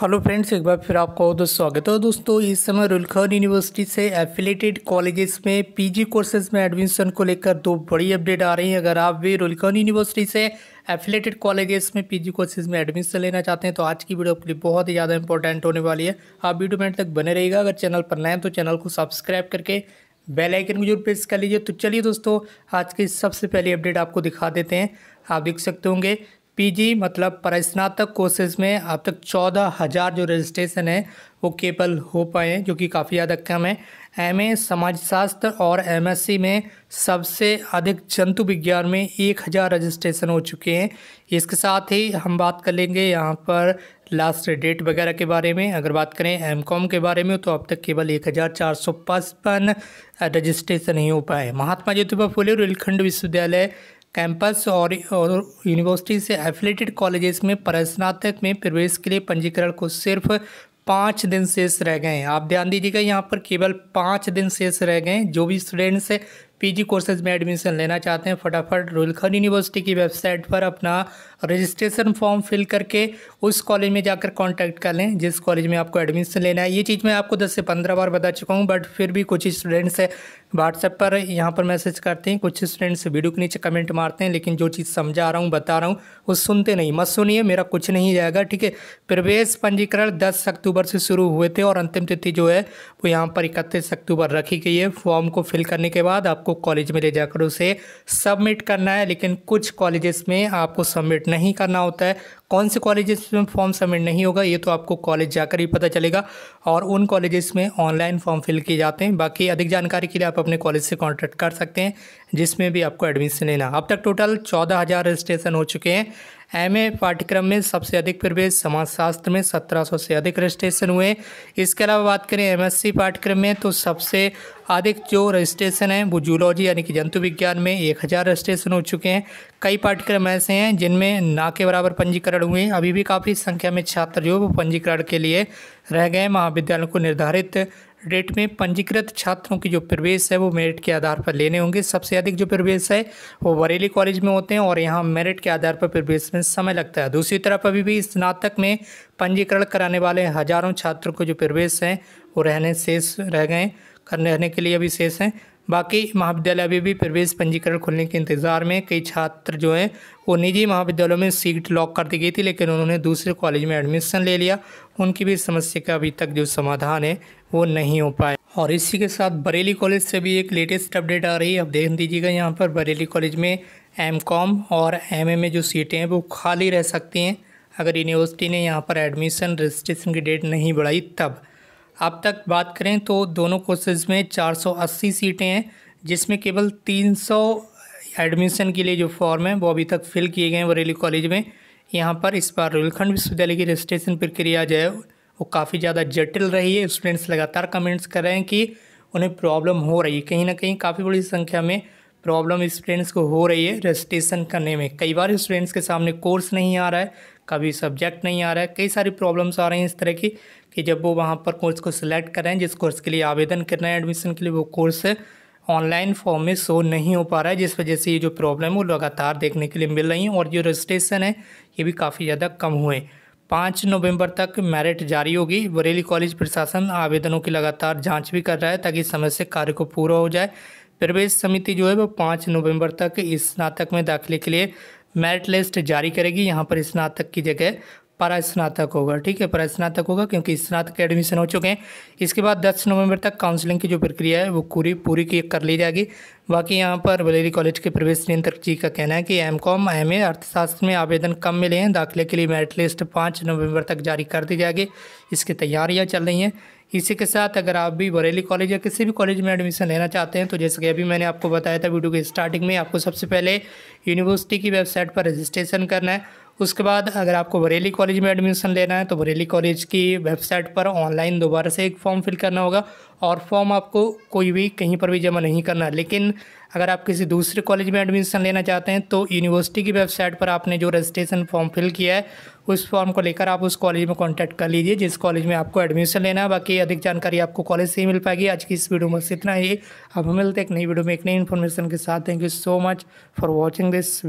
hello friends एक बार फिर आपका बहुत स्वागत है दोस्तों इस समय रुलखर यूनिवर्सिटी से एफिलेटेड कॉलेजेस में पीजी कोर्सेज में एडमिशन को लेकर दो बड़ी अपडेट आ रही हैं अगर आप भी रुलखर यूनिवर्सिटी से एफिलेटेड कॉलेजेस में पीजी कोर्सेज में एडमिशन लेना चाहते हैं तो आज की वीडियो आपके लिए बहुत ही ज़्यादा इंपॉर्टेंट होने वाली है आप वीडियो मिनट तक बने रहेगा अगर चैनल पर नए तो चैनल को सब्सक्राइब करके बेल आइकन को जरूर प्रेस कर लीजिए तो चलिए दोस्तों आज की सबसे पहली अपडेट आपको दिखा देते हैं आप देख सकते होंगे पीजी मतलब परस्नातक कोर्सेज में अब तक चौदह हज़ार जो रजिस्ट्रेशन है वो केबल हो पाए हैं जो कि काफ़ी ज़्यादा कम है एमए समाजशास्त्र और एमएससी में सबसे अधिक जंतु विज्ञान में एक हज़ार रजिस्ट्रेशन हो चुके हैं इसके साथ ही हम बात कर लेंगे यहाँ पर लास्ट डेट वगैरह के बारे में अगर बात करें एम कॉम के बारे में तो अब तक केवल एक हज़ार चार सौ पचपन रजिस्ट्रेशन ही हो पाए महात्मा ज्योतिबा फुले रेलखंड विश्वविद्यालय कैंपस और, और यूनिवर्सिटी से एफिलेटेड कॉलेजेस में प्रश्नातक में प्रवेश के लिए पंजीकरण को सिर्फ पाँच दिन शेष रह गए हैं आप ध्यान दीजिएगा यहाँ पर केवल पाँच दिन शेष रह गए हैं जो भी स्टूडेंट्स पीजी कोर्सेज में एडमिशन लेना चाहते हैं फटाफट रोयल यूनिवर्सिटी की वेबसाइट पर अपना रजिस्ट्रेशन फॉर्म फिल करके उस कॉलेज में जाकर कांटेक्ट कर लें जिस कॉलेज में आपको एडमिशन लेना है ये चीज़ मैं आपको 10 से 15 बार बता चुका हूँ बट फिर भी कुछ स्टूडेंट्स व्हाट्सएप पर यहाँ पर मैसेज करते हैं कुछ स्टूडेंट्स वीडियो के नीचे कमेंट मारते हैं लेकिन जो चीज़ समझा रहा हूँ बता रहा हूँ वो सुनते नहीं मत सुनिए मेरा कुछ नहीं जाएगा ठीक है प्रवेश पंजीकरण दस अक्टूबर से शुरू हुए थे और अंतिम तिथि जो है वो यहाँ पर इकतीस अक्टूबर रखी गई है फॉर्म को फिल करने के बाद आप आपको कॉलेज में ले जाकर उसे सबमिट करना है लेकिन कुछ कॉलेजेस में आपको सबमिट नहीं करना होता है कौन से कॉलेजेस में फॉर्म सबमिट नहीं होगा ये तो आपको कॉलेज जाकर ही पता चलेगा और उन कॉलेजेस में ऑनलाइन फॉर्म फिल किए जाते हैं बाकी अधिक जानकारी के लिए आप अपने कॉलेज से कॉन्टैक्ट कर सकते हैं जिसमें भी आपको एडमिशन लेना अब तक टोटल चौदह हज़ार रजिस्ट्रेशन हो चुके हैं एमए पाठ्यक्रम में सबसे अधिक प्रवेश समाजशास्त्र में 1700 से अधिक रजिस्ट्रेशन हुए इसके अलावा बात करें एमएससी पाठ्यक्रम में तो सबसे अधिक जो रजिस्ट्रेशन है वो जूलॉजी यानी कि जंतु विज्ञान में एक हज़ार रजिस्ट्रेशन हो चुके हैं कई पाठ्यक्रम ऐसे हैं जिनमें ना के बराबर पंजीकरण हुए अभी भी काफ़ी संख्या में छात्र जो वो पंजीकरण के लिए रह गए महाविद्यालयों को निर्धारित डेट में पंजीकृत छात्रों की जो प्रवेश है वो मेरिट के आधार पर लेने होंगे सबसे अधिक जो प्रवेश है वो बरेली कॉलेज में होते हैं और यहाँ मेरिट के आधार पर प्रवेश में समय लगता है दूसरी तरफ अभी भी स्नातक में पंजीकरण कराने वाले हजारों छात्रों को जो प्रवेश हैं वो रहने शेष रह गए करने रहने के लिए अभी शेष हैं बाकी महाविद्यालय अभी भी प्रवेश पंजीकरण खुलने के इंतज़ार में कई छात्र जो हैं वो निजी महाविद्यालयों में सीट लॉक कर दी गई थी लेकिन उन्होंने दूसरे कॉलेज में एडमिशन ले लिया उनकी भी समस्या का अभी तक जो समाधान है वो नहीं हो पाया और इसी के साथ बरेली कॉलेज से भी एक लेटेस्ट अपडेट आ रही है अब देख दीजिएगा यहाँ पर बरेली कॉलेज में एम कॉम और एम ए में जो सीटें हैं वो खाली रह सकती हैं अगर यूनिवर्सिटी ने यहाँ पर एडमिशन रजिस्ट्रेशन की डेट नहीं बढ़ाई तब अब तक बात करें तो दोनों कोर्सेज़ में 480 सीटें हैं जिसमें केवल 300 एडमिशन के लिए जो फॉर्म है वो अभी तक फिल किए गए हैं बरेली कॉलेज में यहाँ पर इस बार रोहलखंड विश्वविद्यालय की रजिस्ट्रेशन प्रक्रिया जो है वो काफ़ी ज़्यादा जटिल रही है स्टूडेंट्स लगातार कमेंट्स कर रहे हैं कि उन्हें प्रॉब्लम हो रही है कहीं ना कहीं काफ़ी बड़ी संख्या में प्रॉब्लम स्टूडेंट्स को हो रही है रजिस्ट्रेशन करने में कई बार स्टूडेंट्स के सामने कोर्स नहीं आ रहा है कभी सब्जेक्ट नहीं आ रहा है कई सारी प्रॉब्लम्स आ रही हैं इस तरह की कि जब वो वहाँ पर कोर्स को सिलेक्ट कर रहे हैं जिस कोर्स के लिए आवेदन कर रहे हैं एडमिशन के लिए वो कोर्स ऑनलाइन फॉर्म में शो नहीं हो पा रहा है जिस वजह से ये जो प्रॉब्लम है वो लगातार देखने के लिए मिल रही हैं और जो रजिस्ट्रेशन है ये भी काफ़ी ज़्यादा कम हुए पाँच नवंबर तक मेरिट जारी होगी बरेली कॉलेज प्रशासन आवेदनों की लगातार जांच भी कर रहा है ताकि समय से कार्य को पूरा हो जाए प्रवेश समिति जो है वो पाँच नवंबर तक इस स्नातक में दाखिले के लिए मेरिट लिस्ट जारी करेगी यहाँ पर स्नातक की जगह परा स्नातक होगा ठीक है परा स्नातक होगा क्योंकि स्नातक के एडमिशन हो चुके हैं इसके बाद 10 नवंबर तक काउंसलिंग की जो प्रक्रिया है वो पूरी पूरी की कर ली जाएगी बाकी यहाँ पर बलेरी कॉलेज के प्रवेश नियंत्रक जी का कहना है कि एम कॉम एम ए अर्थशास्त्र में आवेदन कम मिले हैं दाखिले के लिए मेरिट लिस्ट पाँच नवम्बर तक जारी कर दी जाएगी इसकी तैयारियाँ चल रही हैं इसी के साथ अगर आप भी बरेली कॉलेज या किसी भी कॉलेज में एडमिशन लेना चाहते हैं तो जैसे कि अभी मैंने आपको बताया था वीडियो के स्टार्टिंग में आपको सबसे पहले यूनिवर्सिटी की वेबसाइट पर रजिस्ट्रेशन करना है उसके बाद अगर आपको बरेली कॉलेज में एडमिशन लेना है तो बरेली कॉलेज की वेबसाइट पर ऑनलाइन दोबारा से एक फॉर्म फिल करना होगा और फॉर्म आपको कोई भी कहीं पर भी जमा नहीं करना लेकिन अगर आप किसी दूसरे कॉलेज में एडमिशन लेना चाहते हैं तो यूनिवर्सिटी की वेबसाइट पर आपने जो रजिस्ट्रेशन फॉर्म फिल किया है उस फॉर्म को लेकर आप उस कॉलेज में कॉन्टैक्ट कर लीजिए जिस कॉलेज में आपको एडमिशन लेना है बाकी अधिक जानकारी आपको कॉलेज से ही मिल पाएगी आज की इस वीडियो में इतना ही अब हम मिलते हैं एक नई वीडियो में एक नई इन्फॉर्मेशन के साथ thank you so much for watching this